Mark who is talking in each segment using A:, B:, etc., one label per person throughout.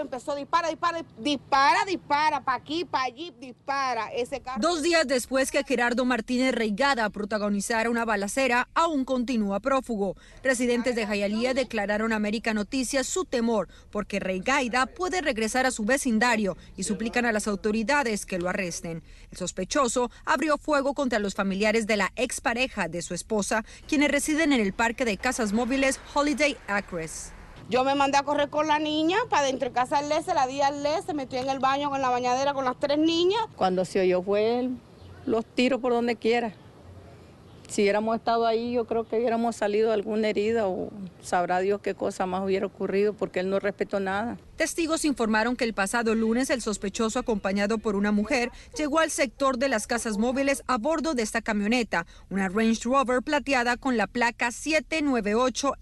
A: Empezó dispara, dispara, dispara, para aquí, para allí, dispara Dos días después que Gerardo Martínez Reigada protagonizara una balacera, aún continúa prófugo. Residentes de Jayalía declararon a América Noticias su temor porque Reigada puede regresar a su vecindario y suplican a las autoridades que lo arresten. El sospechoso abrió fuego contra los familiares de la expareja de su esposa, quienes residen en el parque de casas móviles Holiday Acres. Yo me mandé a correr con la niña para dentro de casa él, se la di él, se metió en el baño con la bañadera con las tres niñas.
B: Cuando se oyó fue él, los tiros por donde quiera. Si hubiéramos estado ahí, yo creo que hubiéramos salido de alguna herida o sabrá Dios qué cosa más hubiera ocurrido porque él no respetó nada. Testigos
A: informaron que el pasado lunes el sospechoso, acompañado por una mujer, llegó al sector de las casas móviles a bordo de esta camioneta, una Range Rover plateada con la placa 798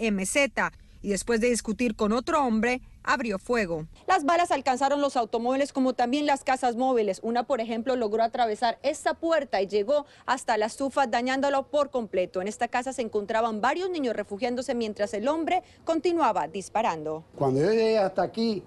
A: LMZ y después de discutir con otro hombre, abrió fuego. Las balas alcanzaron los automóviles como también las casas móviles. Una, por ejemplo, logró atravesar esta puerta y llegó hasta la estufa dañándolo por completo. En esta casa se encontraban varios niños refugiándose mientras el hombre continuaba disparando.
B: Cuando yo llegué hasta aquí,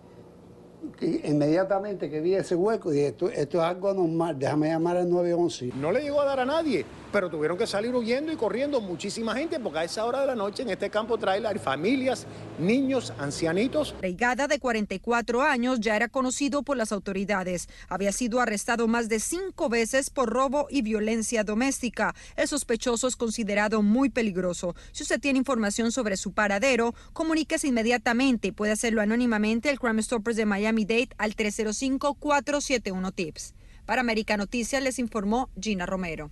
B: inmediatamente que vi ese hueco dije, esto, es algo normal, déjame llamar
A: al 911. No le llegó a dar a nadie, pero tuvieron que salir huyendo y corriendo muchísima gente porque a esa hora de la noche en este campo trae familias, niños, ancianitos. Reigada de 44 años ya era conocido por las autoridades. Había sido arrestado más de cinco veces por robo y violencia doméstica. El sospechoso es considerado muy peligroso. Si usted tiene información sobre su paradero, comuníquese inmediatamente. Puede hacerlo anónimamente el Crime Stoppers de Miami mi Date al 305-471-TIPS. Para América Noticias les informó Gina Romero.